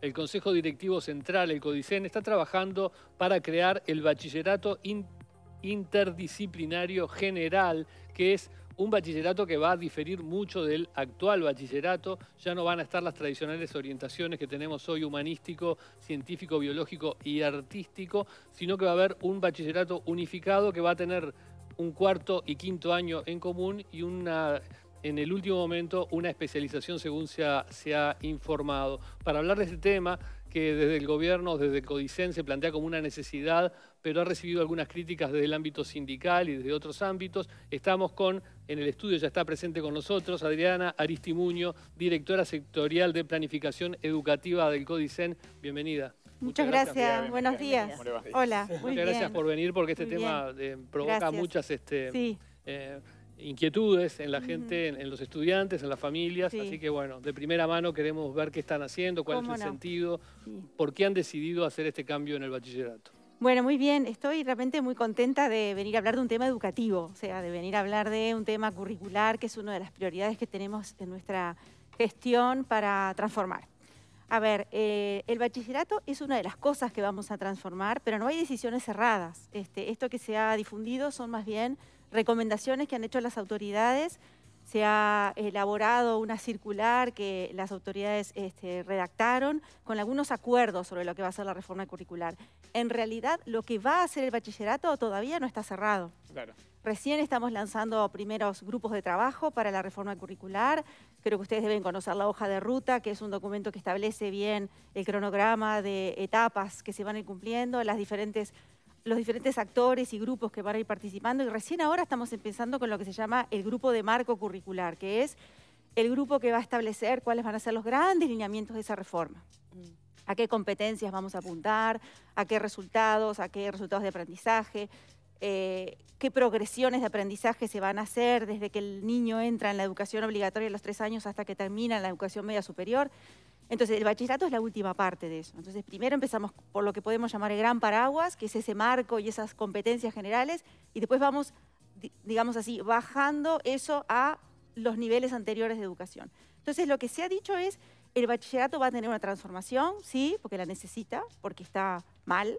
El Consejo Directivo Central, el CODICEN, está trabajando para crear el Bachillerato Interdisciplinario General, que es un bachillerato que va a diferir mucho del actual bachillerato. Ya no van a estar las tradicionales orientaciones que tenemos hoy, humanístico, científico, biológico y artístico, sino que va a haber un bachillerato unificado que va a tener un cuarto y quinto año en común y una en el último momento una especialización, según se ha, informado. Para hablar de este tema, que desde el gobierno, desde el CODICEN, se plantea como una necesidad, pero ha recibido algunas críticas desde el ámbito sindical y desde otros ámbitos. Estamos con, en el estudio ya está presente con nosotros, Adriana Aristimuño, directora sectorial de Planificación Educativa del CODICEN. Bienvenida. Muchas, gracias. Buenos días. Hola. Muchas gracias por venir porque este tema eh, provoca muchas... Este, sí. Eh, inquietudes en la gente, en, los estudiantes, en las familias. Así que bueno, de primera mano queremos ver qué están haciendo, cuál es el sentido, por qué han decidido hacer este cambio en el bachillerato. Bueno, muy bien. Estoy realmente muy contenta de venir a hablar de un tema educativo, o sea, de venir a hablar de un tema curricular, que es una de las prioridades que tenemos en nuestra gestión para transformar. A ver, eh, el bachillerato es una de las cosas que vamos a transformar, pero no hay decisiones cerradas. Este, esto que se ha difundido son más bien recomendaciones que han hecho las autoridades. Se ha elaborado una circular que las autoridades este, redactaron con algunos acuerdos sobre lo que va a ser la reforma curricular. En realidad, lo que va a hacer el bachillerato todavía no está cerrado. Recién estamos lanzando primeros grupos de trabajo para la reforma curricular. Creo que ustedes deben conocer la hoja de ruta, que es un documento que establece bien el cronograma de etapas que se van a ir cumpliendo, las diferentes los diferentes actores y grupos que van a ir participando y recién ahora estamos empezando con lo que se llama el grupo de marco curricular, que es el grupo que va a establecer cuáles van a ser los grandes lineamientos de esa reforma. Mm. A qué competencias vamos a apuntar, a qué resultados, a qué resultados de aprendizaje, eh, qué progresiones de aprendizaje se van a hacer desde que el niño entra en la educación obligatoria a los tres años hasta que termina en la educación media superior. Entonces, el bachillerato es la última parte de eso. Entonces, primero empezamos por lo que podemos llamar el gran paraguas, que es ese marco y esas competencias generales, y después vamos, digamos así, bajando eso a los niveles anteriores de educación. Entonces, lo que se ha dicho es, el bachillerato va a tener una transformación, sí, porque la necesita, porque está mal,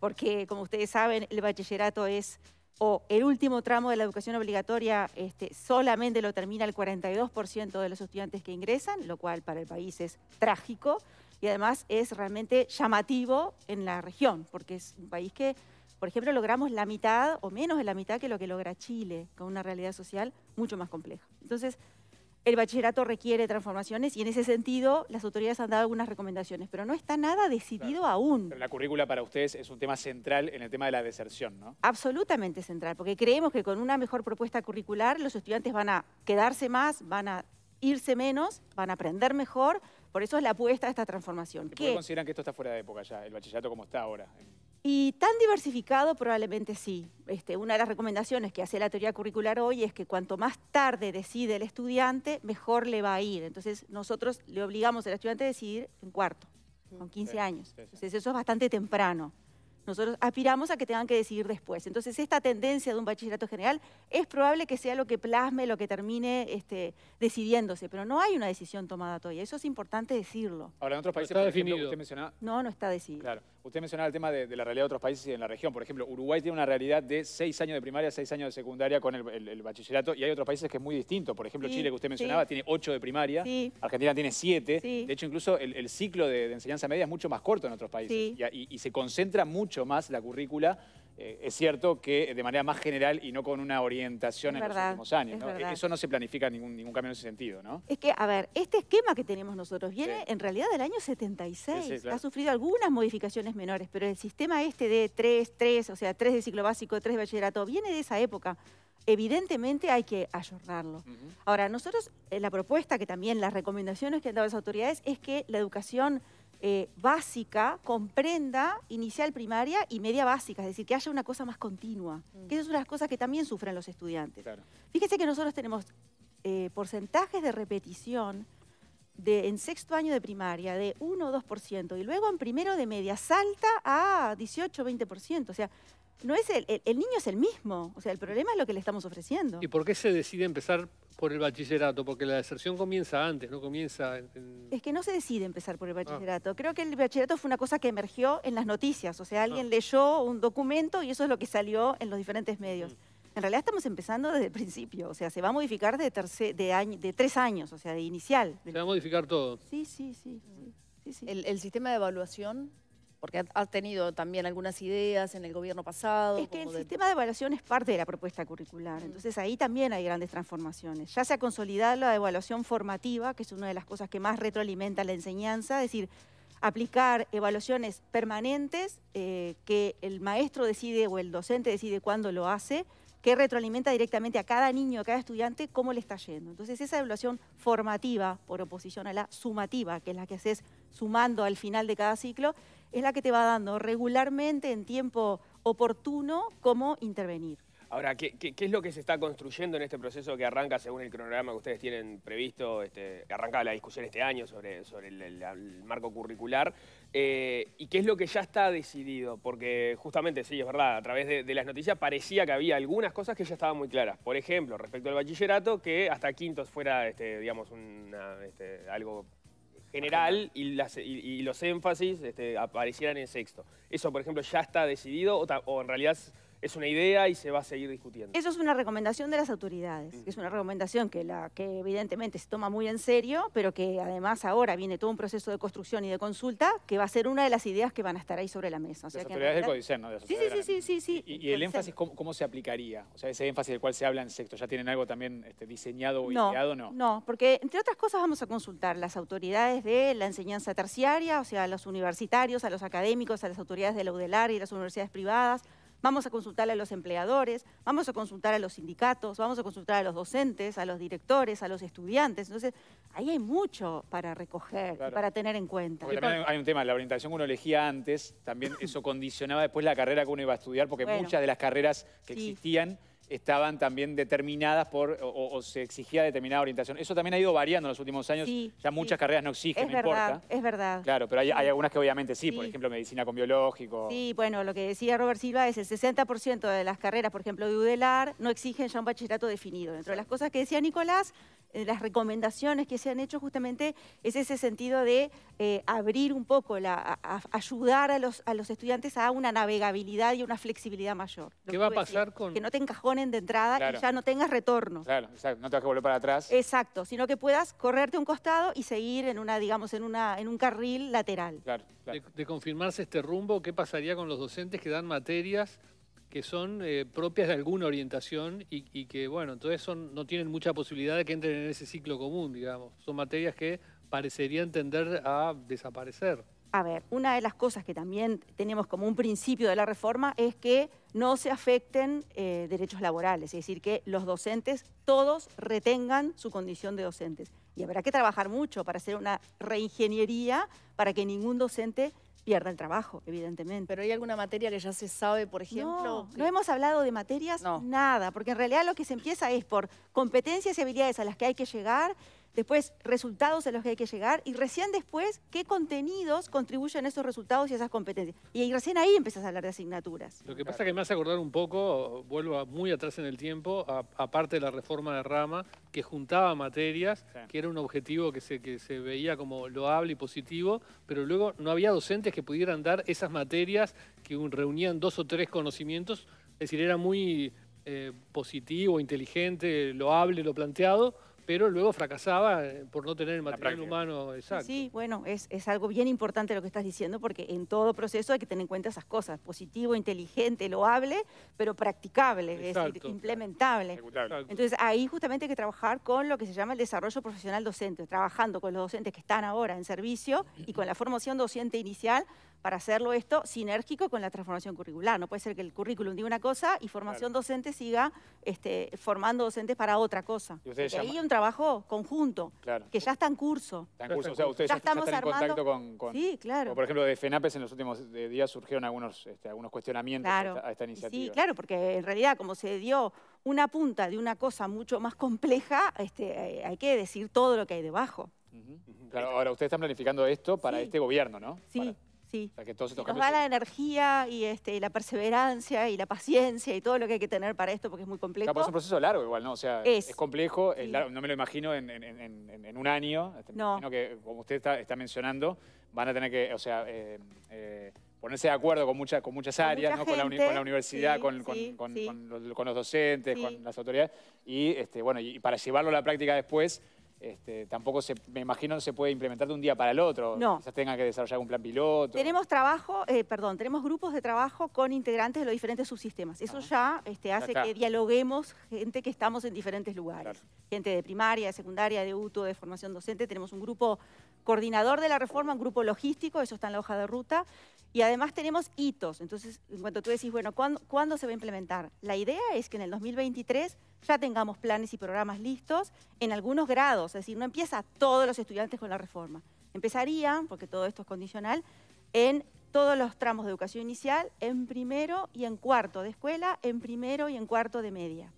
porque, como ustedes saben, el bachillerato es o el último tramo de la educación obligatoria este, solamente lo termina el 42% de los estudiantes que ingresan, lo cual para el país es trágico y además es realmente llamativo en la región, porque es un país que, por ejemplo, logramos la mitad o menos de la mitad que lo que logra Chile, con una realidad social mucho más compleja. Entonces, el bachillerato requiere transformaciones y en ese sentido las autoridades han dado algunas recomendaciones, pero no está nada decidido aún. la currícula para ustedes es un tema central en el tema de la deserción, ¿no? Absolutamente central, porque creemos que con una mejor propuesta curricular los estudiantes van a quedarse más, van a irse menos, van a aprender mejor, por eso es la apuesta a esta transformación. ¿Por qué consideran que esto está fuera de época ya, el bachillerato como está ahora? Y tan diversificado probablemente sí. Este, una de las recomendaciones que hace la teoría curricular hoy es que cuanto más tarde decide el estudiante, mejor le va a ir. Entonces nosotros le obligamos al estudiante a decidir en cuarto, con 15 años. Entonces eso es bastante temprano. Nosotros aspiramos a que tengan que decidir después. Entonces esta tendencia de un bachillerato general es probable que sea lo que plasme, lo que termine este, decidiéndose, pero no hay una decisión tomada todavía. Eso es importante decirlo. Ahora en otros países, está definido. No, no está decidido. Claro. Usted mencionaba el tema de, la realidad de otros países y en la región. Por ejemplo, Uruguay tiene una realidad de seis años de primaria, seis años de secundaria con el, bachillerato y hay otros países que es muy distinto. Por ejemplo, Chile, que usted mencionaba, tiene ocho de primaria, Argentina tiene siete. De hecho, incluso el, ciclo de, enseñanza media es mucho más corto en otros países y se concentra mucho más la currícula eh, es cierto que eh, de manera más general y no con una orientación en los últimos años. Eso no se planifica ningún, ningún cambio en ese sentido, ¿no? Es que, a ver, este esquema que tenemos nosotros viene en realidad del año 76. Ha sufrido algunas modificaciones menores, pero el sistema este de 3, 3, o sea, 3 de ciclo básico, 3 de bachillerato, viene de esa época. Evidentemente hay que ayornarlo. Ahora, nosotros, eh, la propuesta que también las recomendaciones que han dado las autoridades es que la educación eh, básica comprenda inicial primaria y media básica, es decir, que haya una cosa más continua. Mm. Que es las cosas que también sufren los estudiantes. Fíjense que nosotros tenemos eh, porcentajes de repetición de, en sexto año de primaria de 1 o 2%, y luego en primero de media salta a 18 o 20%. O sea, no es el, el, niño es el mismo. O sea, el problema es lo que le estamos ofreciendo. ¿Y por qué se decide empezar por el bachillerato, porque la deserción comienza antes, no comienza... En, Es que no se decide empezar por el ah. bachillerato. Creo que el bachillerato fue una cosa que emergió en las noticias. O sea, ah. alguien leyó un documento y eso es lo que salió en los diferentes medios. En realidad estamos empezando desde el principio, o sea, se va a modificar de, de, de tres años, o sea, de inicial. Se va a modificar todo. Sí, sí, sí. el, sistema de evaluación porque has tenido también algunas ideas en el gobierno pasado. Es que el sistema de evaluación es parte de la propuesta curricular, entonces ahí también hay grandes transformaciones. Ya se ha consolidado la evaluación formativa, que es una de las cosas que más retroalimenta la enseñanza, es decir, aplicar evaluaciones permanentes eh, que el maestro decide o el docente decide cuándo lo hace, que retroalimenta directamente a cada niño, a cada estudiante, cómo le está yendo. Entonces, esa evaluación formativa, por oposición a la sumativa, que es la que haces sumando al final de cada ciclo, es la que te va dando regularmente en tiempo oportuno cómo intervenir. Ahora, ¿qué, es lo que se está construyendo en este proceso que arranca según el cronograma que ustedes tienen previsto? Este, arranca la discusión este año sobre, el, marco curricular. Eh, ¿Y qué es lo que ya está decidido? Porque justamente, sí, es verdad, a través de, las noticias parecía que había algunas cosas que ya estaban muy claras. Por ejemplo, respecto al bachillerato, que hasta quintos fuera, este, digamos, este, algo general y, los énfasis este, aparecieran en sexto. ¿Eso, por ejemplo, ya está decidido o, o en realidad es una idea y se va a seguir discutiendo. Eso es una recomendación de las autoridades, es una recomendación que, la, que evidentemente se toma muy en serio, pero que además ahora viene todo un proceso de construcción y de consulta que va a ser una de las ideas que van a estar ahí sobre la mesa. las autoridades del CODICEN, ¿no? sí, sí, sí, sí, ¿Y, el énfasis ¿cómo, se aplicaría? O sea, ese énfasis del cual se habla en sexto, ¿ya tienen algo también este, diseñado o no, ideado no? No, porque entre otras cosas vamos a consultar las autoridades de la enseñanza terciaria, o sea, a los universitarios, a los académicos, a las autoridades de la UDELAR y las universidades privadas, vamos a consultar a los empleadores, vamos a consultar a los sindicatos, vamos a consultar a los docentes, a los directores, a los estudiantes. Entonces, ahí hay mucho para recoger para tener en cuenta. también hay un tema, la orientación que uno elegía antes, también eso condicionaba después la carrera que uno iba a estudiar, porque muchas de las carreras que existían estaban también determinadas por, o, se exigía determinada orientación. Eso también ha ido variando en los últimos años. ya muchas carreras no exigen, es no verdad, importa. Es verdad. Claro, pero hay, algunas que obviamente sí, sí, por ejemplo, medicina con biológico. Sí, bueno, lo que decía Robert Silva es el 60% de las carreras, por ejemplo, de UDELAR, no exigen ya un bachillerato definido. Dentro de las cosas que decía Nicolás, eh, las recomendaciones que se han hecho justamente es ese sentido de eh, abrir un poco, la, ayudar a los, a los estudiantes a una navegabilidad y una flexibilidad mayor. ¿Qué va a pasar con...? Que no te encajonen de entrada y ya no tengas retorno. Claro, exacto, no tengas que volver para atrás. Exacto, sino que puedas correrte a un costado y seguir en una, digamos, en, una, en un carril lateral. Claro, de confirmarse este rumbo, ¿qué pasaría con los docentes que dan materias que son eh, propias de alguna orientación y, que, bueno, entonces son, no tienen mucha posibilidad de que entren en ese ciclo común, digamos. Son materias que parecerían tender a desaparecer. A ver, una de las cosas que también tenemos como un principio de la reforma es que no se afecten eh, derechos laborales, es decir, que los docentes todos retengan su condición de docentes. Y habrá que trabajar mucho para hacer una reingeniería para que ningún docente pierda el trabajo, evidentemente. ¿Pero hay alguna materia que ya se sabe, por ejemplo? No, no hemos hablado de materias, no. nada, porque en realidad lo que se empieza es por competencias y habilidades a las que hay que llegar después resultados a los que hay que llegar y recién después qué contenidos contribuyen a esos resultados y a esas competencias. Y, recién ahí empezás a hablar de asignaturas. Lo que pasa que me hace acordar un poco, vuelvo muy atrás en el tiempo, aparte de la reforma de rama, que juntaba materias, que era un objetivo que se, veía como loable y positivo, pero luego no había docentes que pudieran dar esas materias que reunían dos o tres conocimientos, es decir, era muy eh, positivo, inteligente, loable, lo planteado, pero luego fracasaba eh, por no tener el material humano exacto. Sí, bueno, es, algo bien importante lo que estás diciendo, porque en todo proceso hay que tener en cuenta esas cosas, positivo, inteligente, loable, pero practicable, es decir, implementable. Entonces ahí justamente hay que trabajar con lo que se llama el desarrollo profesional docente, trabajando con los docentes que están ahora en servicio y con la formación docente inicial para hacerlo esto sinérgico con la transformación curricular. No puede ser que el currículum diga una cosa y formación docente siga este, formando docentes para otra cosa. Y ahí hay un trabajo conjunto, que ya está en curso. Está en curso, o sea, ustedes ya, están en contacto con... Sí, claro. por ejemplo, de FENAPES en los últimos eh, días surgieron algunos, este, algunos cuestionamientos a, esta, iniciativa. Sí, claro, porque en realidad como se dio una punta de una cosa mucho más compleja, este, eh, hay que decir todo lo que hay debajo. Claro, ahora ustedes están planificando esto para este gobierno, ¿no? Sí. Sí. que todos nos da la energía y, este, la perseverancia y la paciencia y todo lo que hay que tener para esto porque es muy complejo. es un proceso largo igual, ¿no? O sea, es, complejo, no me lo imagino en, un año. Este, no. que, como usted está, está, mencionando, van a tener que, o sea, eh, eh, ponerse de acuerdo con, muchas con muchas áreas, con, la, universidad, con, con, los, docentes, con las autoridades. Y, este, bueno, y para llevarlo a la práctica después este, tampoco se, me imagino se puede implementar de un día para el otro. No. Quizás tenga que desarrollar un plan piloto. Tenemos trabajo, eh, perdón, tenemos grupos de trabajo con integrantes de los diferentes subsistemas. Eso ah. este, ya hace que dialoguemos gente que estamos en diferentes lugares. Gente de primaria, de secundaria, de UTO, de formación docente. Tenemos un grupo coordinador de la reforma, un grupo logístico, eso está en la hoja de ruta, y además tenemos hitos. Entonces, en cuanto tú decís, bueno, ¿cuándo, se va a implementar? La idea es que en el 2023 ya tengamos planes y programas listos en algunos grados. Es decir, no empieza todos los estudiantes con la reforma. Empezarían, porque todo esto es condicional, en todos los tramos de educación inicial, en primero y en cuarto de escuela, en primero y en cuarto de media.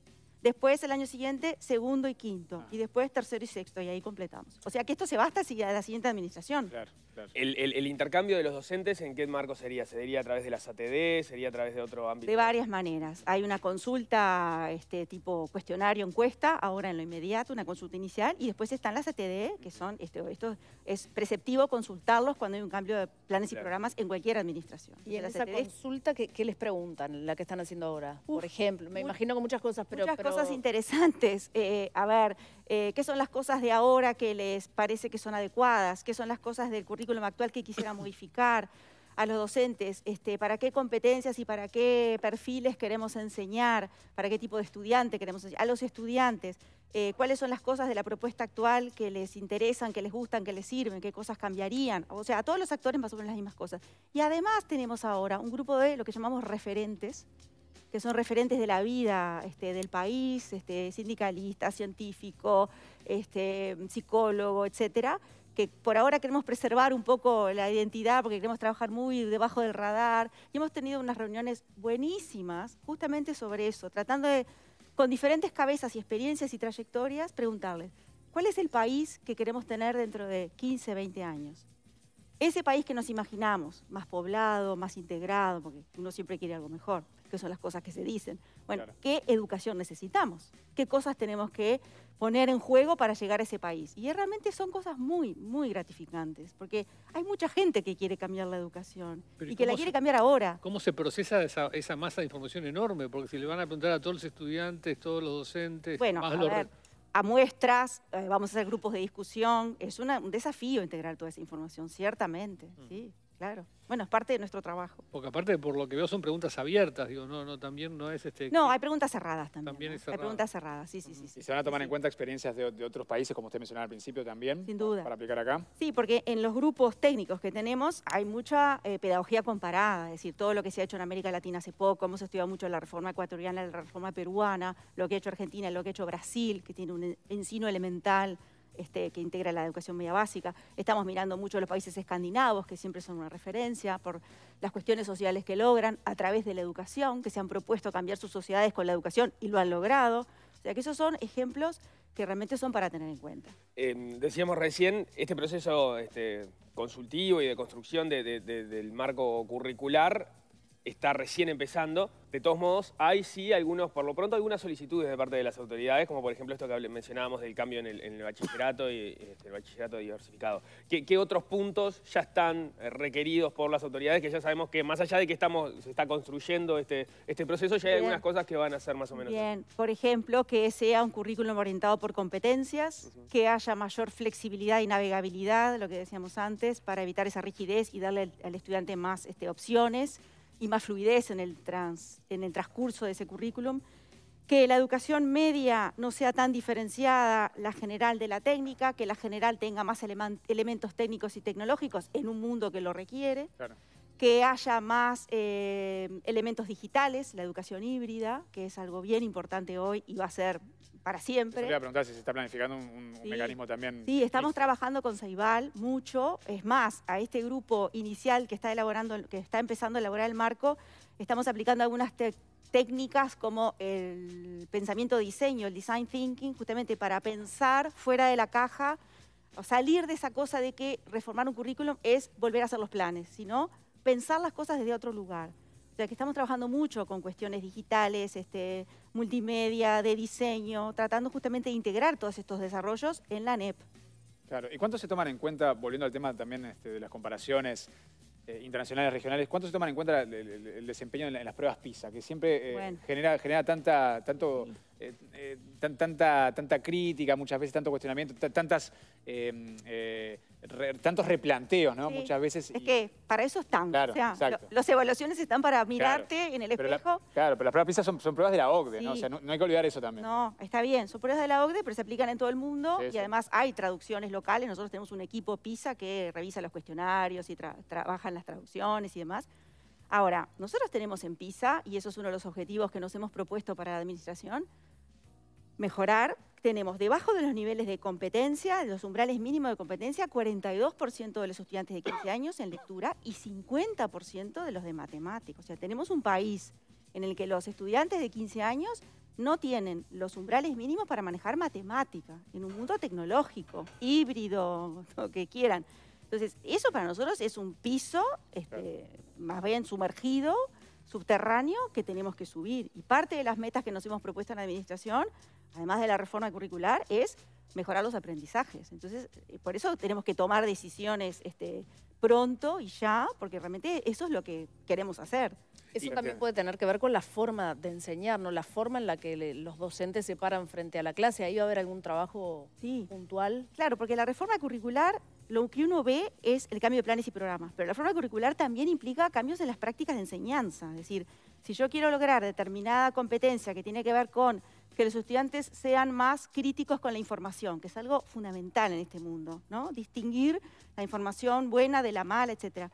Después, el año siguiente, segundo y quinto. Ah. Y después, tercero y sexto. Y ahí completamos. O sea que esto se basta si la siguiente administración. Claro, claro. El, intercambio de los docentes en qué marco sería? ¿Sería a través de las ATD? ¿Sería a través de otro ámbito? De varias maneras. Hay una consulta este, tipo cuestionario, encuesta, ahora en lo inmediato, una consulta inicial. Y después están las ATD, que son, este, esto es preceptivo consultarlos cuando hay un cambio de planes y programas en cualquier administración. ¿Y en esa consulta ¿qué, les preguntan, la que están haciendo ahora? por ejemplo, me imagino con muchas cosas, pero cosas interesantes. Eh, a ver, eh, qué son las cosas de ahora que les parece que son adecuadas, qué son las cosas del currículum actual que quisiera modificar a los docentes, este, para qué competencias y para qué perfiles queremos enseñar, para qué tipo de estudiante queremos enseñar, a los estudiantes, eh, cuáles son las cosas de la propuesta actual que les interesan, que les gustan, que les sirven, qué cosas cambiarían. O sea, a todos los actores más o menos las mismas cosas. Y además tenemos ahora un grupo de lo que llamamos referentes, que son referentes de la vida este, del país, este, sindicalista, científico, este, psicólogo, etcétera, que por ahora queremos preservar un poco la identidad porque queremos trabajar muy debajo del radar. Y hemos tenido unas reuniones buenísimas justamente sobre eso, tratando de, con diferentes cabezas y experiencias y trayectorias, preguntarles, ¿cuál es el país que queremos tener dentro de 15, 20 años? Ese país que nos imaginamos, más poblado, más integrado, porque uno siempre quiere algo mejor son las cosas que se dicen. Bueno, ¿qué educación necesitamos? ¿Qué cosas tenemos que poner en juego para llegar a ese país? Y realmente son cosas muy, muy gratificantes, porque hay mucha gente que quiere cambiar la educación y que la quiere cambiar ahora. ¿Cómo se procesa esa, esa, masa de información enorme? Porque si le van a preguntar a todos los estudiantes, todos los docentes, bueno, a a muestras, eh, vamos a hacer grupos de discusión. Es un desafío integrar toda esa información, ciertamente. Mm. Sí. Claro. Bueno, es parte de nuestro trabajo. Porque aparte, por lo que veo, son preguntas abiertas, digo, no, no, también no es este... No, hay preguntas cerradas también. También es cerrada. Hay preguntas cerradas, sí, sí, sí, ¿Y se van a tomar en cuenta experiencias de, otros países, como usted mencionaba al principio también? Sin duda. Para aplicar acá. Sí, porque en los grupos técnicos que tenemos hay mucha eh, pedagogía comparada, es decir, todo lo que se ha hecho en América Latina hace poco, hemos estudiado mucho la reforma ecuatoriana, la reforma peruana, lo que ha hecho Argentina, lo que ha hecho Brasil, que tiene un ensino elemental, este, que integra la educación media básica. Estamos mirando mucho los países escandinavos, que siempre son una referencia por las cuestiones sociales que logran a través de la educación, que se han propuesto cambiar sus sociedades con la educación y lo han logrado. O sea que esos son ejemplos que realmente son para tener en cuenta. Em, decíamos recién, este proceso este, consultivo y de construcción del marco curricular está recién empezando. De todos modos, hay sí algunos, por lo pronto, algunas solicitudes de parte de las autoridades, como por ejemplo esto que mencionábamos del cambio en el, bachillerato y este, el bachillerato diversificado. ¿Qué, otros puntos ya están eh, requeridos por las autoridades? Que ya sabemos que más allá de que estamos, se está construyendo este, este proceso, ya hay algunas cosas que van a ser más o menos. Bien, por ejemplo, que sea un currículum orientado por competencias, que haya mayor flexibilidad y navegabilidad, lo que decíamos antes, para evitar esa rigidez y darle al, estudiante más este, opciones y más fluidez en el, trans, en el transcurso de ese currículum, que la educación media no sea tan diferenciada la general de la técnica, que la general tenga más elementos técnicos y tecnológicos en un mundo que lo requiere, que haya más eh, elementos digitales, la educación híbrida, que es algo bien importante hoy y va a ser para siempre. voy a preguntar si se está planificando un, mecanismo también. Sí, estamos trabajando con Ceibal mucho. Es más, a este grupo inicial que está elaborando, que está empezando a elaborar el marco, estamos aplicando algunas técnicas como el pensamiento diseño, el design thinking, justamente para pensar fuera de la caja, o salir de esa cosa de que reformar un currículum es volver a hacer los planes, sino pensar las cosas desde otro lugar. O sea, que estamos trabajando mucho con cuestiones digitales, este, multimedia, de diseño, tratando justamente de integrar todos estos desarrollos en la NEP. Claro, ¿y cuánto se toman en cuenta, volviendo al tema también este, de las comparaciones eh, internacionales, regionales, cuánto se toman en cuenta el, desempeño en, las pruebas PISA, que siempre eh, genera, tanta, tanto, eh, tanta, tanta crítica, muchas veces tanto cuestionamiento, tantas em, tantos replanteos, ¿no? Muchas veces. Es que para eso están. Claro, o las evaluaciones están para mirarte en el espejo. claro, pero las pruebas PISA son, pruebas de la OCDE, ¿no? O sea, no, hay que olvidar eso también. No, está bien, son pruebas de la OCDE, pero se aplican en todo el mundo y además hay traducciones locales. Nosotros tenemos un equipo PISA que revisa los cuestionarios y trabajan trabaja en las traducciones y demás. Ahora, nosotros tenemos en PISA, y eso es uno de los objetivos que nos hemos propuesto para la administración, mejorar tenemos debajo de los niveles de competencia, de los umbrales mínimos de competencia, 42% de los estudiantes de 15 años en lectura y 50% de los de matemáticas. O sea, tenemos un país en el que los estudiantes de 15 años no tienen los umbrales mínimos para manejar matemática en un mundo tecnológico, híbrido, lo que quieran. Entonces, eso para nosotros es un piso, este, más bien sumergido, subterráneo que tenemos que subir. Y parte de las metas que nos hemos propuesto en la administración, además de la reforma curricular, es mejorar los aprendizajes. Entonces, eh, por eso tenemos que tomar decisiones este, pronto y ya, porque realmente eso es lo que queremos hacer. Eso también puede tener que ver con la forma de enseñar, La forma en la que los docentes se paran frente a la clase. ¿Ahí va a haber algún trabajo puntual? Claro, porque la reforma curricular lo que uno ve es el cambio de planes y programas, pero la forma curricular también implica cambios en las prácticas de enseñanza. Es decir, si yo quiero lograr determinada competencia que tiene que ver con que los estudiantes sean más críticos con la información, que es algo fundamental en este mundo, ¿no? Distinguir la información buena de la mala, etc.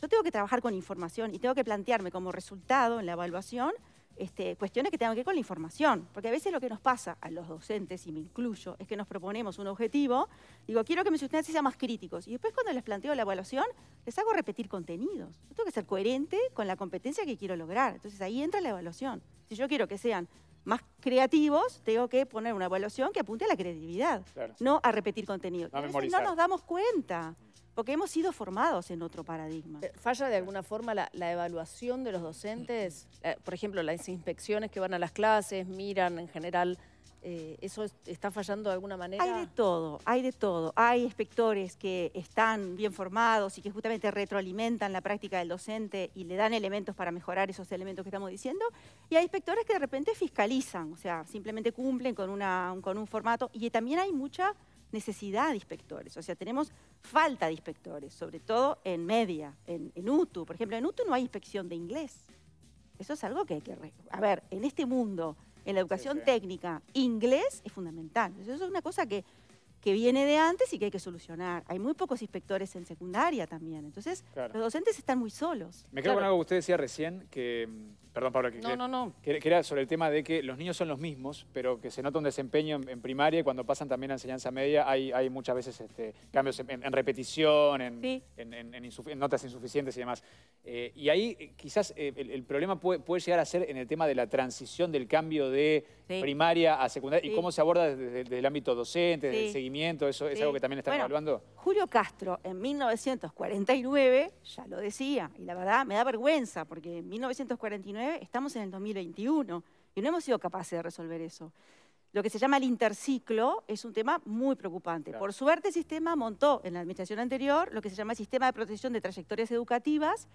Yo tengo que trabajar con información y tengo que plantearme como resultado en la evaluación este, cuestiones que tengan que ver con la información. Porque a veces lo que nos pasa a los docentes, y me incluyo, es que nos proponemos un objetivo, digo, quiero que mis estudiantes sean más críticos. Y después cuando les planteo la evaluación, les hago repetir contenidos. Yo tengo que ser coherente con la competencia que quiero lograr. Entonces ahí entra la evaluación. Si yo quiero que sean más creativos, tengo que poner una evaluación que apunte a la creatividad, no a repetir contenido. No, no nos damos cuenta. Porque hemos sido formados en otro paradigma. Eh, ¿Falla de alguna forma la, evaluación de los docentes? Eh, por ejemplo, las inspecciones que van a las clases, miran en general... Eh, ¿Eso está fallando de alguna manera? Hay de todo, hay de todo. Hay inspectores que están bien formados y que justamente retroalimentan la práctica del docente y le dan elementos para mejorar esos elementos que estamos diciendo. Y hay inspectores que de repente fiscalizan, o sea, simplemente cumplen con, una, con un formato. Y también hay mucha necesidad de inspectores, o sea, tenemos falta de inspectores, sobre todo en media, en, en UTU. Por ejemplo, en UTU no hay inspección de inglés. Eso es algo que hay que... A ver, en este mundo, en la educación técnica, inglés es fundamental. Eso es una cosa que, que viene de antes y que hay que solucionar. Hay muy pocos inspectores en secundaria también. Entonces, los docentes están muy solos. Me quedo con algo que usted decía recién, que Perdón, Pablo. Que, no, no, no. Que, era sobre el tema de que los niños son los mismos, pero que se nota un desempeño en, primaria y cuando pasan también a enseñanza media hay, muchas veces este, cambios en, repetición, en, notas insuficientes y demás. Eh, y ahí eh, quizás eh, el, problema puede, llegar a ser en el tema de la transición del cambio de primaria a secundaria y cómo se aborda desde, el ámbito docente, desde seguimiento, eso es algo que también están bueno, Julio Castro en 1949 ya lo decía y la verdad me da vergüenza porque en 1949 estamos en el 2021 y no hemos sido capaces de resolver eso. Lo que se llama el interciclo es un tema muy preocupante. Por suerte el sistema montó en la administración anterior lo que se llama el sistema de protección de trayectorias educativas,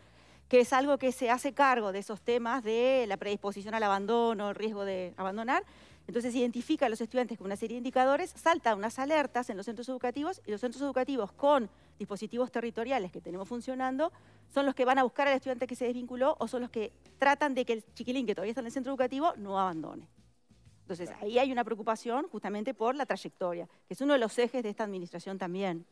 que es algo que se hace cargo de esos temas de la predisposición al abandono, el riesgo de abandonar, entonces identifica a los estudiantes con una serie de indicadores, salta unas alertas en los centros educativos y los centros educativos con dispositivos territoriales que tenemos funcionando son los que van a buscar al estudiante que se desvinculó o son los que tratan de que el chiquilín que todavía está en el centro educativo no abandone. Entonces ahí hay una preocupación justamente por la trayectoria, que es uno de los ejes de esta administración también.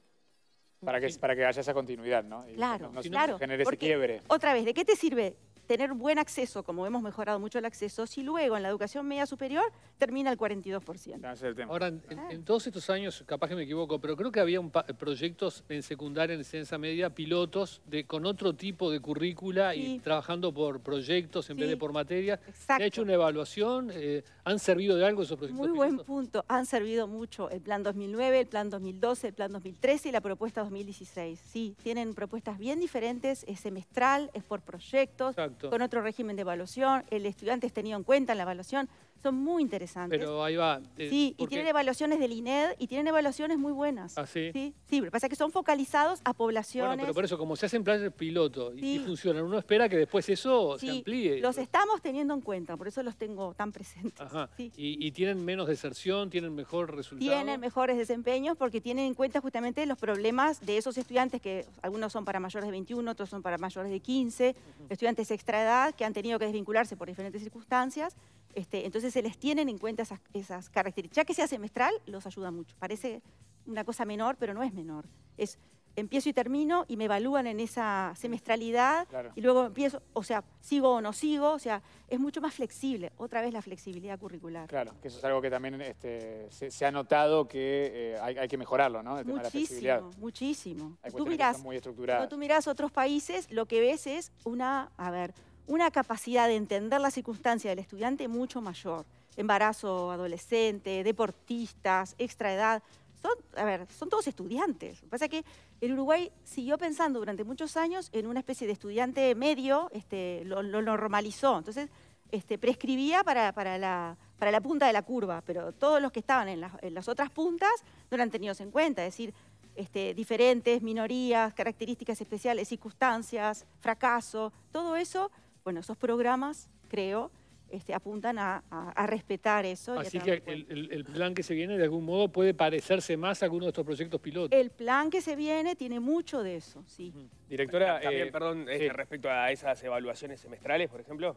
Para que, para que haya esa continuidad, ¿no? claro, no, no, genere ese quiebre. Otra vez, ¿de qué te sirve tener buen acceso, como hemos mejorado mucho el acceso, si luego en la educación media superior termina el 42%. Ahora, ah. en, todos estos años, capaz que me equivoco, pero creo que había eh, proyectos en secundaria, en ciencia media, pilotos de, con otro tipo de currícula y trabajando por proyectos en vez de por materia. Exacto. ha hecho una evaluación? Eh, ¿Han servido de algo esos proyectos? Muy buen punto. Han servido mucho el Plan 2009, el Plan 2012, el Plan 2013 y la propuesta 2016. Sí, tienen propuestas bien diferentes, es semestral, es por proyectos con otro régimen de evaluación, el estudiante es tenido en cuenta en la evaluación. Son muy interesantes. Pero ahí va. sí, y tienen evaluaciones del INED y tienen evaluaciones muy buenas. ¿Ah, sí? Sí, pero pasa que son focalizados a poblaciones... Bueno, pero por eso, como se hacen planes piloto y, funcionan, uno espera que después eso se amplíe. los estamos teniendo en cuenta, por eso los tengo tan presentes. Ajá. ¿Y, tienen menos deserción? ¿Tienen mejor resultado? Tienen mejores desempeños porque tienen en cuenta justamente los problemas de esos estudiantes que algunos son para mayores de 21, otros son para mayores de 15, estudiantes extra edad que han tenido que desvincularse por diferentes circunstancias. Este, entonces se les tienen en cuenta esas, esas características. Ya que sea semestral, los ayuda mucho. Parece una cosa menor, pero no es menor. Es empiezo y termino y me evalúan en esa semestralidad y luego empiezo, o sea, sigo o no sigo, o sea, es mucho más flexible, otra vez la flexibilidad curricular. Claro, que eso es algo que también este, se, ha notado que eh, hay, que mejorarlo, ¿no? muchísimo, tema muchísimo. tú mirás, muy Cuando tú miras otros países, lo que ves es una, a ver, una capacidad de entender la circunstancia del estudiante mucho mayor. Embarazo adolescente, deportistas, extraedad. Son, a ver, son todos estudiantes. Lo que pasa es que el Uruguay siguió pensando durante muchos años en una especie de estudiante medio, este, lo, normalizó. Entonces, este, prescribía para, la, punta de la curva, pero todos los que estaban en las, otras puntas no eran tenidos en cuenta. Es decir, este, diferentes minorías, características especiales, circunstancias, fracaso, todo eso bueno, esos programas, creo, este, apuntan a, respetar eso. Así que el, plan que se viene de algún modo puede parecerse más a alguno de estos proyectos pilotos. El plan que se viene tiene mucho de eso, sí. Directora, también, eh, perdón, este, respecto a esas evaluaciones semestrales, por ejemplo.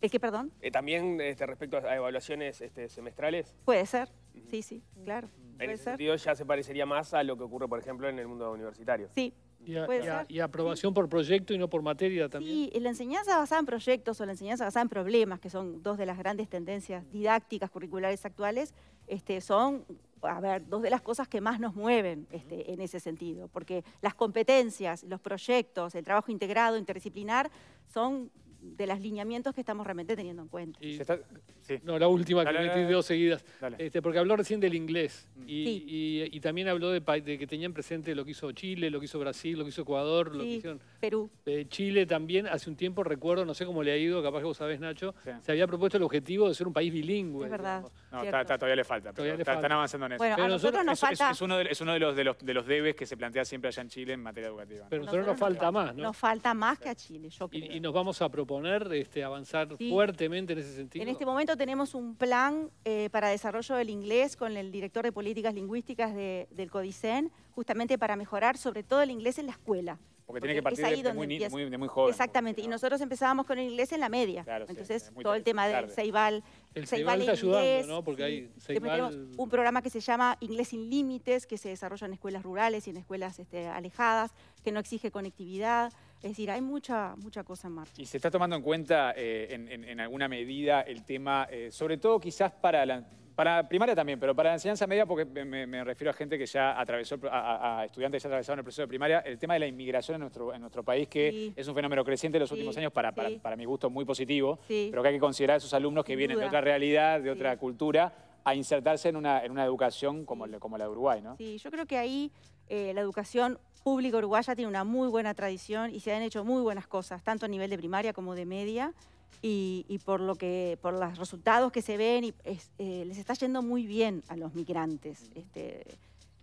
¿Es que, perdón? Eh, también este, respecto a evaluaciones este, semestrales. Puede ser, sí, sí, claro. En ese sentido ya se parecería más a lo que ocurre, por ejemplo, en el mundo universitario. Sí, y, aprobación por proyecto y no por materia también. Sí, la enseñanza basada en proyectos o la enseñanza basada en problemas, que son dos de las grandes tendencias didácticas curriculares actuales, este, son, a ver, dos de las cosas que más nos mueven este, en ese sentido, porque las competencias, los proyectos, el trabajo integrado, interdisciplinar, son de los lineamientos que estamos realmente teniendo en cuenta. No, la última, que que metí dos seguidas. Este, porque habló recién del inglés mm. y, y, también habló de, que tenían presente lo que hizo Chile, lo que hizo Brasil, lo que hizo Ecuador, lo que hicieron... Perú. Eh, Chile también, hace un tiempo, recuerdo, no sé cómo le ha ido, capaz que vos sabés, Nacho, se había propuesto el objetivo de ser un país bilingüe. Es verdad. No, todavía le falta, están avanzando en eso. pero a nosotros, nos falta... Es, uno de, los, de, los, de los debes que se plantea siempre allá en Chile en materia educativa. Pero a nosotros, nos falta más, ¿no? Nos falta más que a Chile, yo creo. y nos vamos a proponer este, avanzar fuertemente en ese sentido? En este momento tenemos un plan eh, para desarrollo del inglés con el director de políticas lingüísticas del CODICEN, justamente para mejorar sobre todo el inglés en la escuela. Porque, tiene que partir de, muy, de, muy, joven. Exactamente, y nosotros empezábamos con el inglés en la media. Entonces, todo el tema del Ceibal. El Ceibal ¿no? Porque hay un programa que se llama Inglés sin Límites, que se desarrolla en escuelas rurales y en escuelas este, alejadas, que no exige conectividad. Es decir, hay mucha, mucha cosa en marcha. ¿Y se está tomando en cuenta eh, en, alguna medida el tema, eh, sobre todo quizás para la, para primaria también, pero para la enseñanza media, porque me, refiero a gente que ya atravesó, a, estudiantes que ya atravesaron el proceso de primaria, el tema de la inmigración en nuestro, en nuestro país, que es un fenómeno creciente en los últimos años, para, mi gusto muy positivo, pero que hay que considerar a esos alumnos que vienen de otra realidad, de otra cultura, a insertarse en una, educación como, como la de Uruguay, ¿no? Sí, yo creo que ahí eh, la educación público uruguaya tiene una muy buena tradición y se han hecho muy buenas cosas, tanto a nivel de primaria como de media. Y, por lo que por los resultados que se ven eh, les está yendo muy bien a los migrantes este,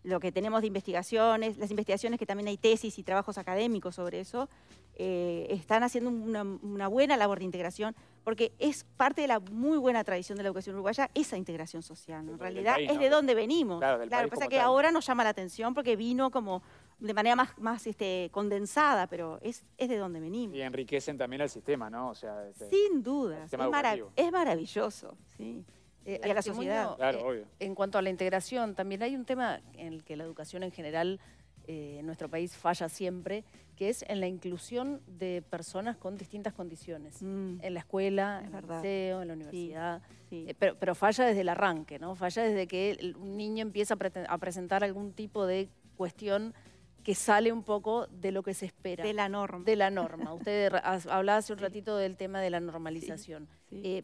lo que tenemos de investigaciones las investigaciones que también hay tesis y trabajos académicos sobre eso eh, están haciendo una, buena labor de integración, porque es parte de la muy buena tradición de la educación uruguaya esa integración social. En pues, realidad es de donde venimos. Claro, que pasa que ahora nos llama la atención porque vino como de manera más, más este, condensada, pero es, es de donde venimos. Y enriquecen también al sistema, ¿no? O sea, este, Sin duda, es, maravilloso, sí. Eh, a la sociedad. Eh, en cuanto a la integración, también hay un tema en el que la educación en general eh, en nuestro país falla siempre, que es en la inclusión de personas con distintas condiciones. Mm. En la escuela, en el liceo, en la universidad. pero, pero, falla desde el arranque, ¿no? Falla desde que un niño empieza a presentar algún tipo de cuestión que sale un poco de lo que se espera. De la norma. De la norma. Usted hablaba hace un ratito del tema de la normalización. Eh,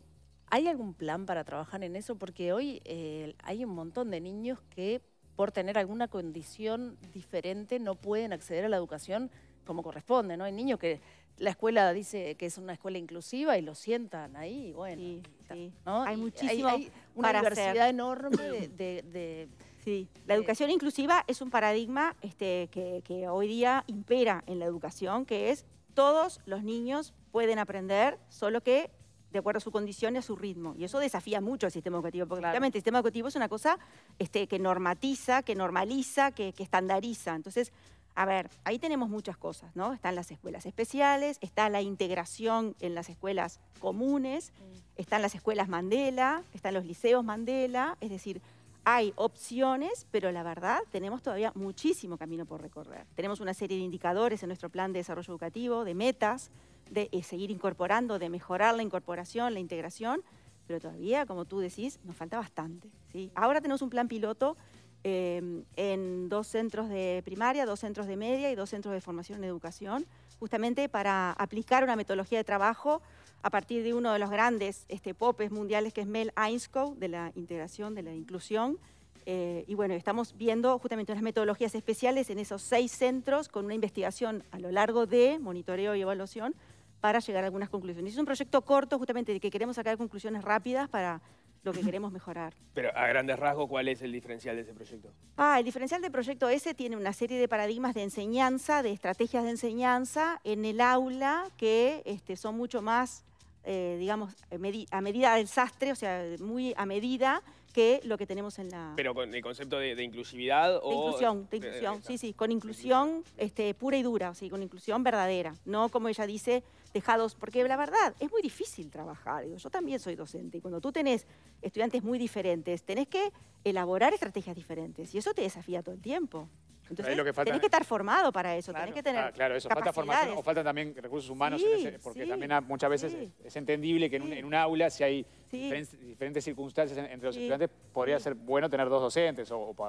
¿Hay algún plan para trabajar en eso? Porque hoy eh, hay un montón de niños que por tener alguna condición diferente no pueden acceder a la educación como corresponde, ¿no? Hay niños que la escuela dice que es una escuela inclusiva y lo sientan ahí, bueno. Sí, Hay muchísima una diversidad enorme de Sí. La eh, educación inclusiva es un paradigma este, que, hoy día impera en la educación, que es todos los niños pueden aprender, solo que de acuerdo a su condición y a su ritmo. Y eso desafía mucho al sistema educativo, porque claramente el sistema educativo es una cosa este, que normatiza, que normaliza, que, estandariza. Entonces, a ver, ahí tenemos muchas cosas, ¿no? Están las escuelas especiales, está la integración en las escuelas comunes, mm. están las escuelas Mandela, están los liceos Mandela, es decir, hay opciones, pero la verdad tenemos todavía muchísimo camino por recorrer. Tenemos una serie de indicadores en nuestro plan de desarrollo educativo, de metas, de eh, seguir incorporando, de mejorar la incorporación, la integración, pero todavía, como tú decís, nos falta bastante. ¿sí? Ahora tenemos un plan piloto em, en dos centros de primaria, dos centros de media y dos centros de formación en educación, justamente para aplicar una metodología de trabajo a partir de uno de los grandes este, popes mundiales que es Mel Ainscow, de la integración, de la inclusión. Eh, y bueno, estamos viendo justamente unas metodologías especiales en esos seis centros con una investigación a lo largo de monitoreo y evaluación para llegar a algunas conclusiones. Es un proyecto corto justamente de que queremos sacar conclusiones rápidas para lo que queremos mejorar. Pero a grandes rasgos, ¿cuál es el diferencial de ese proyecto? Ah, el diferencial del proyecto ese tiene una serie de paradigmas de enseñanza, de estrategias de enseñanza en el aula que este, son mucho más eh, digamos, eh, a medida del sastre, o sea, muy a medida que lo que tenemos en la... Pero con el concepto de, inclusividad o... Inclusión, de inclusión, eh, sí, sí, con inclusión este, pura y dura, o sea, con inclusión verdadera, no como ella dice, dejados, porque la verdad, es muy difícil trabajar, yo también soy docente, y cuando tú tenés estudiantes muy diferentes, tenés que elaborar estrategias diferentes, y eso te desafía todo el tiempo. Entonces, que estar formado para eso, claro. que tener ah, Claro, eso, falta formación o faltan también recursos humanos, porque también muchas veces es, entendible que en, en un aula si hay diferentes circunstancias entre los estudiantes, podría ser bueno tener dos docentes o,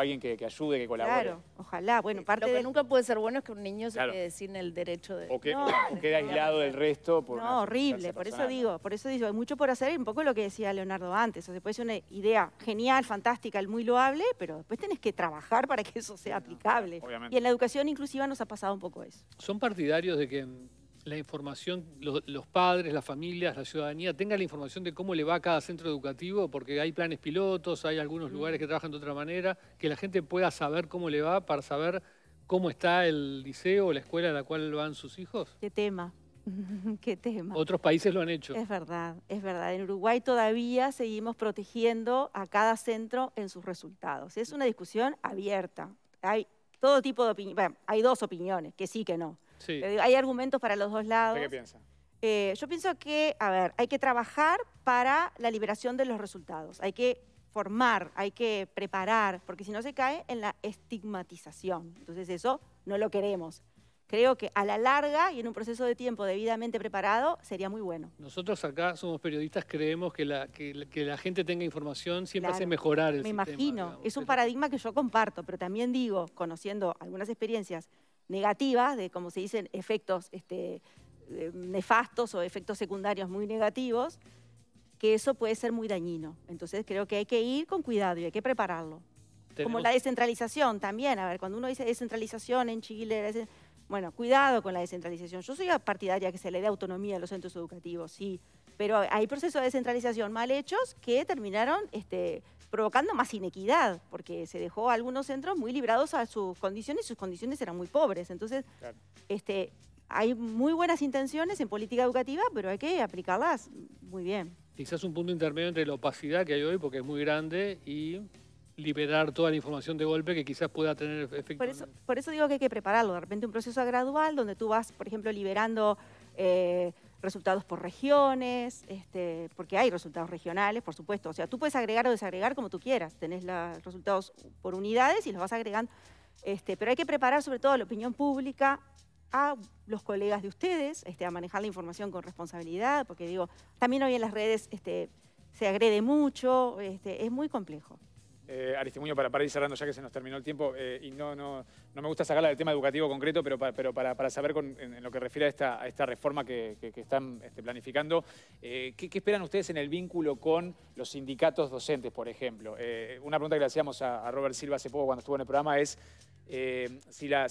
alguien que, ayude, que colabore. Claro, ojalá. Bueno, parte Lo que nunca puede ser bueno es que un niño se quede sin el derecho de... O, que, quede aislado del resto. no, horrible. Por eso digo, por eso digo, hay mucho por hacer y un poco lo que decía Leonardo antes. O sea, puede ser una idea genial, fantástica, muy loable, pero después tenés que trabajar para que eso sea aplicable. Y en la educación inclusiva nos ha pasado un poco eso. ¿Son partidarios de que la información, los padres, las familias, la ciudadanía, tengan la información de cómo le va a cada centro educativo, porque hay planes pilotos, hay algunos lugares que trabajan de otra manera, que la gente pueda saber cómo le va para saber cómo está el liceo o la escuela a la cual van sus hijos? Qué tema, qué tema. Otros países lo han hecho. Es verdad, es verdad. En Uruguay todavía seguimos protegiendo a cada centro en sus resultados. Es una discusión abierta. Hay todo tipo de opiniones, hay dos opiniones, que sí, que no. Hay argumentos para los dos lados. ¿Qué piensa? Eh, yo pienso que, a ver, hay que trabajar para la liberación de los resultados. Hay que formar, hay que preparar, porque si no se cae en la estigmatización. Entonces eso no lo queremos. Creo que a la larga y en un proceso de tiempo debidamente preparado sería muy bueno. Nosotros acá somos periodistas, creemos que la, que, la gente tenga información siempre hace mejorar el Me imagino, es un paradigma que yo comparto, pero también digo, conociendo algunas experiencias negativas, de como se dicen, efectos este, eh, nefastos o efectos secundarios muy negativos, que eso puede ser muy dañino. Entonces creo que hay que ir con cuidado y hay que prepararlo. Como la descentralización también, a ver, cuando uno dice descentralización en Chile, bueno, cuidado con la descentralización. Yo soy partidaria que se le dé autonomía a los centros educativos, sí, pero hay procesos de descentralización mal hechos que terminaron este, provocando más inequidad, porque se dejó algunos centros muy librados a sus condiciones y sus condiciones eran muy pobres. Entonces, este, hay muy buenas intenciones en política educativa, pero hay que aplicarlas muy bien. Quizás un punto intermedio entre la opacidad que hay hoy, porque es muy grande, y liberar toda la información de golpe que quizás pueda tener efecto. Por eso, digo que hay que prepararlo, de repente un proceso gradual donde tú vas, por ejemplo, liberando... Eh, resultados por regiones, este, porque hay resultados regionales, por supuesto. O sea, tú puedes agregar o desagregar como tú quieras. Tenés los resultados por unidades y los vas agregando. Este, pero hay que preparar sobre todo a la opinión pública, a los colegas de ustedes, este, a manejar la información con responsabilidad, porque digo, también hoy en las redes este, se agrede mucho, este, es muy complejo. Eh, para, ir cerrando ya que se nos terminó el tiempo, eh, y no, no, me gusta sacarla del tema educativo concreto, pero, pero para, para, saber en, lo que refiere a esta, a esta reforma que, que, están este, planificando, eh, ¿qué, esperan ustedes en el vínculo con los sindicatos docentes, por ejemplo? Eh, una pregunta que le hacíamos a, Robert Silva hace poco cuando estuvo en el programa es si, la,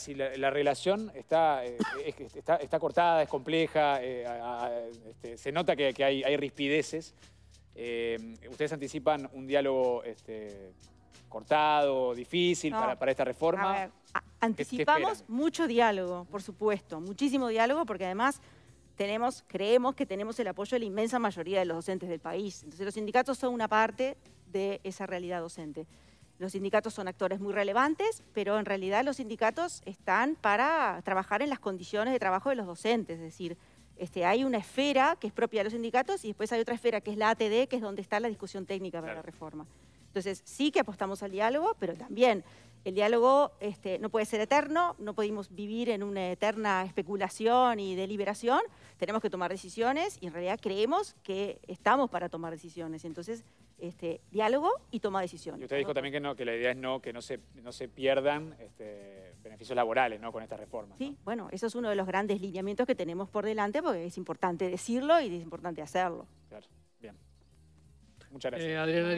relación está, está, cortada, es compleja, este, se nota que, que hay, hay rispideces, eh, ustedes anticipan un diálogo este, cortado, difícil para, esta reforma. anticipamos mucho diálogo, por supuesto, muchísimo diálogo, porque además tenemos, creemos que tenemos el apoyo de la inmensa mayoría de los docentes del país. Entonces los sindicatos son una parte de esa realidad docente. Los sindicatos son actores muy relevantes, pero en realidad los sindicatos están para trabajar en las condiciones de trabajo de los docentes, es decir, este, hay una esfera que es propia de los sindicatos y después hay otra esfera que es la ATD, que es donde está la discusión técnica para la reforma. Entonces, sí que apostamos al diálogo, pero también el diálogo este, no puede ser eterno, no podemos vivir en una eterna especulación y deliberación, tenemos que tomar decisiones y en realidad creemos que estamos para tomar decisiones. Entonces, este, diálogo y toma de decisiones. Y usted dijo también que, no, que la idea es no, que no se, no se pierdan este, beneficios laborales ¿no? con esta reforma. Sí, bueno, eso es uno de los grandes lineamientos que tenemos por delante porque es importante decirlo y es importante hacerlo. Claro, bien. Muchas gracias. Eh, Adriana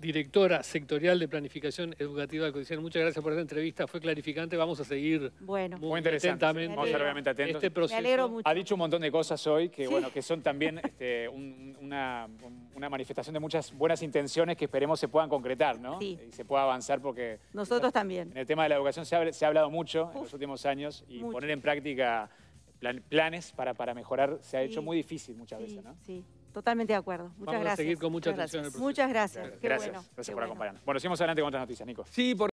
directora sectorial de planificación educativa de Codicen. Muchas gracias por esta entrevista, fue clarificante, vamos a seguir muy, vamos a estar atentos. Este proceso. Ha dicho un montón de cosas hoy que, bueno, que son también este, una, manifestación de muchas buenas intenciones que esperemos se puedan concretar, ¿no? Y se pueda avanzar porque... Nosotros también. En el tema de la educación se ha, hablado mucho en los últimos años y poner en práctica planes para, mejorar se ha hecho muy difícil muchas veces, ¿no? Sí. Totalmente de acuerdo. Muchas gracias. Vamos a seguir con mucha atención el proceso. Muchas gracias. Gracias, gracias, por acompañarnos. Bueno, sigamos adelante con otras noticias, Nico. Sí, por